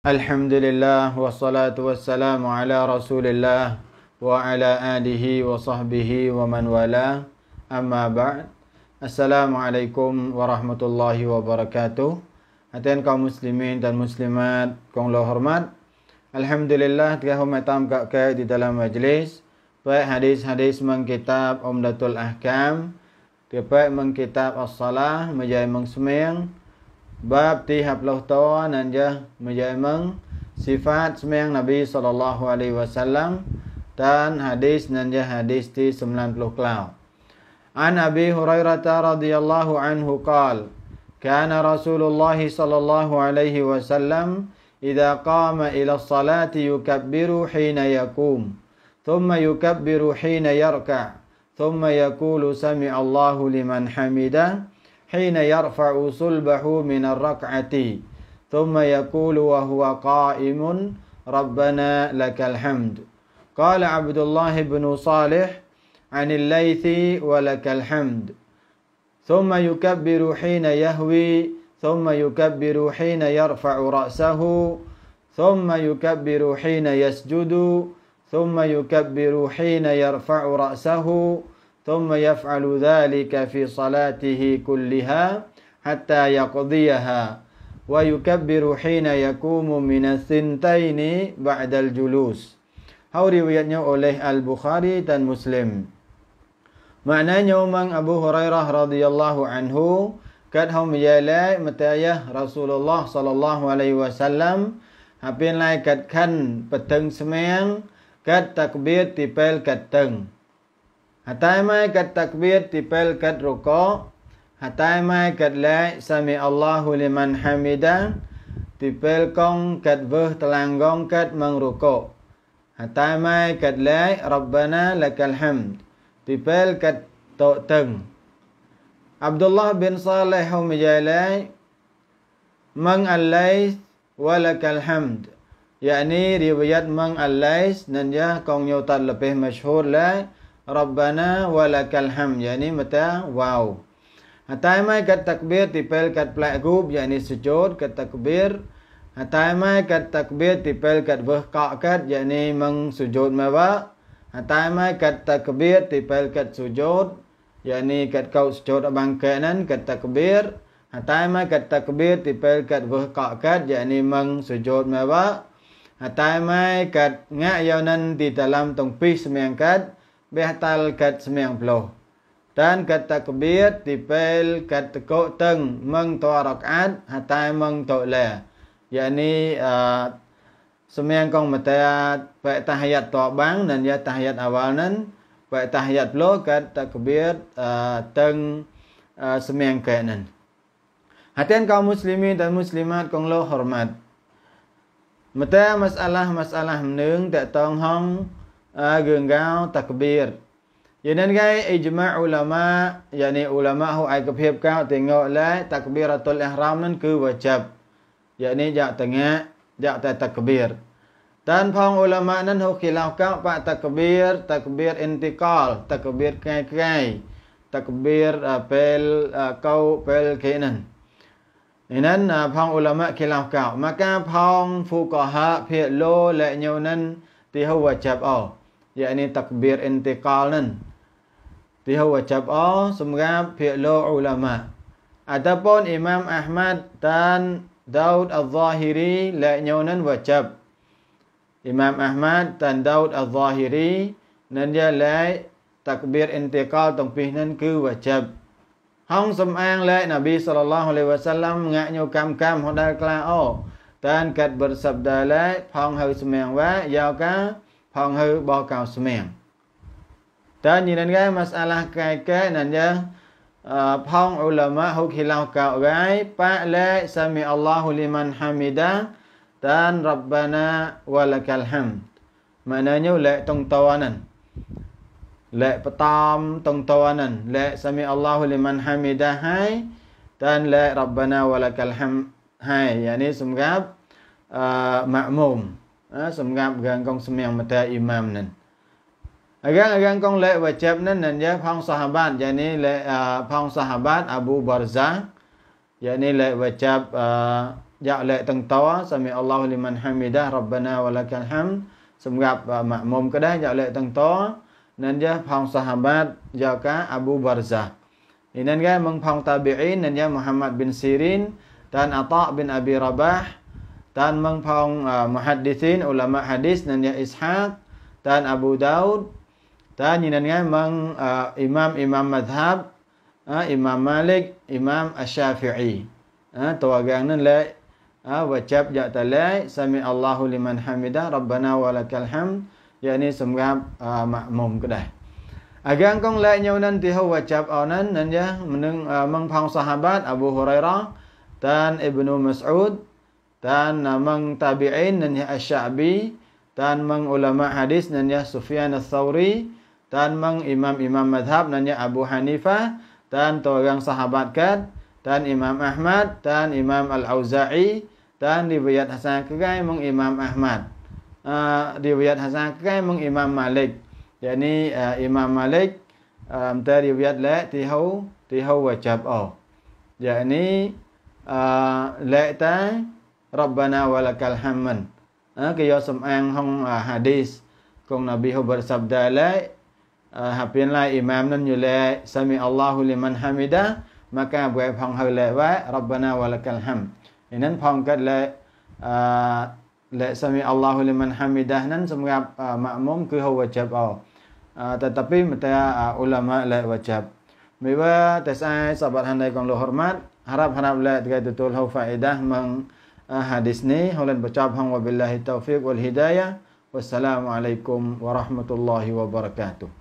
الحمد لله والصلاة والسلام على رسول الله وعلى آله وصحبه ومن والاه أما بعد السلام عليكم ورحمة الله وبركاته أتين kaum muslimin dan muslimat kong lo hormat Alhamdulillah kita hormatam kak kak di dalam majlis Baik hadis-hadis mengkitab Umdatul Ahkam Baik mengkitab As-Salah Majai Mengsemiang Bab ti haplah to nan ja menjaimeng sifat semeng Nabi sallallahu alaihi wasallam dan hadis nan ja hadis ti 90 klau. An Abi Hurairah radhiyallahu anhu qal kana Rasulullah sallallahu alaihi wasallam idza qama ila salati yukabbiru hina yakum, thumma yukabbiru hina yarka thumma yaqulu sami'a Allahu liman hamidah حين يرفع صلبه من الركعة ثم يقول وهو قائم ربنا لك الحمد قال عبد الله بن صالح عن الليث ولك الحمد ثم يكبر حين يهوي ثم يكبر حين يرفع رأسه ثم يكبر حين يسجد ثم يكبر حين يرفع رأسه ثم يفعل ذلك في صلاته كلها حتى يقضيها ويكبر حين يقوم من الثنتين بعد الجلوس هو riwayatnya oleh Al Bukhari dan Muslim maknanya umang Abu Hurairah radhiyallahu anhu kadhum yalai matayah Rasulullah sallallahu alaihi wasallam apin lai kadkan peteng semeng kad takbir tipel kadteng Hatayma kat takbir tipel kat rukuk. Hatayma kat la sami Allahu liman hamidah. Tipel kong kat veh telanggong kat mengrukuk. Hatayma kat la Rabbana lakal hamd. Tipel kat tok teng. Abdullah bin Saleh Humijalai mengalais walakal hamd. يعني روايات من الليس ننجا كون يوتال لبه مشهور لا Rabbana walakal ham yakni mata wow. Atai ha, mai kat takbir tipel kat plat gub yakni sujud kat takbir. Atai ha, mai kat takbir tipel kat berkak kat yakni meng sujud mewa. Atai ha, mai kat takbir tipel kat sujud yakni kat kau sujud abang kat nan kat takbir. Atai mai kat takbir tipel kat berkak kat yakni meng sujud mewa. Atai mai kat ngak yaunan di dalam tong pis semangkat. kat. បេះតាល់កាត់ស្មៀងផ្លោះតានកតកបៀតទីពេលកតកោតឹងមឹងតរកអាតហតែមឹងតលែយ៉ានីអស្មៀងកងមតាបេតហយតតបាំងនិនយតហយតអវលនិនបេតហយតផ្លោះកតកបៀតតឹងស្មៀងកែនិនហតែនកោមូស្លីមីនដល់មូស្លីម៉ាតកងលោហរម៉ាត់មតា masalah masalah នឹងតកតងហង gengau takbir. Yanan gai ijma' ulama yani ulama hu ai kepiap kau tengok lai takbiratul ihram nan ke wajib. Yakni jak tengah jak ta takbir. Dan pang ulama nan hu khilaf kau pak takbir, takbir intikal, takbir kai-kai, takbir pel kau pel kenan. នេះនឹងផងអ៊ុឡាម៉ាខិឡាកោមកការផងហ្វូកោហាភាលោលេញោនិនទីហូវចាប់អោ yakni takbir intiqal នឹងទីហូវចាប់អសម្រាប់ភាកលោកឧឡាម៉ាអតពនអ៊ីម៉ាមអាហ្មាត់តានដាវតអហ្សាហ៊ីរីលែកញោនឹងវចាប់អ៊ីម៉ាមអាហ្មាត់តានដាវតអហ្សាហ៊ីរីនឹងយ៉ាលែកតាក្បៀរអ៊ីនតិកាលទាំងពីរនឹងគឺវចាប់ហងសំអាងលែកនប៊ីសល្លឡាហ៊ុអាឡៃវ៉ាសាឡាំងាក់ញោកម្មកម្មហដែលក្លាអូតានកាត់បិរសັບដាលែកផងហើយសម្អាងវ៉ាយ៉ាវកា hong hư bò cao xe mẹ Ta nhìn đến cái masalah kai kai nền nhớ Phong ủ lầm á hú khi lau cao gái Pa lê xa mi allahu li man hamida Tan rabbana wa lakal ham Mà nơi nhớ lệ tông tàu anan Lệ patam tông tàu anan Lệ xa mi allahu li man hamida hai Tan lệ rabbana wa lakal ham hai Yani sumgab uh, Ma'mum សម្រាប់រឿងកងសម្ញមតាអ៊ីម៉ាមនឹងអាការៈកងលេវចាប់នឹងនឹងយ៉ាផងសហបាតយ៉ានេះលេផងសហបាតអាប៊ូបារ្ហ្សាយ៉ានេះលេវចាប់អឺយ៉ាលេតឹងតោសម្មីអល់ឡោះលីមានហាមីដារ៉បបណាវលកលហាំសម្រាប់ម៉ាក់មុំក៏ដែរយ៉ាលេតឹងតោនឹងយ៉ាផងសហបាតយ៉ាកាអាប៊ូបារ្ហ្សាឥនានកែមងផងតាប៊ីអ៊ីននឹងយ៉ាមូហាំម៉ាត់ប៊ីនស៊ីរីនតានអតាប៊ីនអប៊ីរ៉ាបាហ៍ Tan mengpong uh, muhaddisin ulama hadis nan dia Ishaq dan Abu Daud tan nyinan meng uh, imam imam madhab, uh, imam Malik imam Ash-Shafi'i, uh, tawagang nan lay uh, wajib ja talai sami Allahu liman hamidah rabbana walakal hamd yakni semoga uh, makmum kedah agang kong lay nyaunan ti ho wajab nan nan nanya meneng uh, mengpong sahabat Abu Hurairah tan Ibnu Mas'ud dan namang tabi'in nanya Asy'abi dan among ulama hadis nanya Sufyan ats-Tsauri dan among imam-imam mazhab nanya Abu Hanifah dan orang sahabat kan dan Imam Ahmad dan Imam Al-Auza'i dan riwayat hasan kai among Imam Ahmad uh, riwayat hasan kai among Imam Malik yakni uh, ah, Imam Malik um, ah, ter riwayat la tihau tihau wajib oh yakni uh, la ta Rabbana walakal hamman គេយកសំអាងហុងហាឌីសគង់នប៊ីហូបរសាប់ដាឡៃហាពីនឡៃអ៊ីម៉ាមនឹងយូឡៃសាមីអល់ឡោហ៊ូលីមិនហាមីដាមកកាវែផងហើយឡៃវ៉ា Rabbana walakal ham នេះផងកើតឡៃអឺឡៃសាមីអល់ឡោហ៊ូលីមិនហាមីដានឹងសម្រាប់ម៉ាមុំគឺហូវ៉ាចាប់អោ tetapi mata ulama la wajib មិនថាតែស្អាតសបាត់ហានដែរកងលោកហរម៉ាត់ហារ៉ាប់ហារ៉ាប់ឡែតគេទទួលហៅហ្វាអ៊ីដាស់មក hadis ni ulun bercabang wabillahi taufik wal hidayah wassalamualaikum warahmatullahi wabarakatuh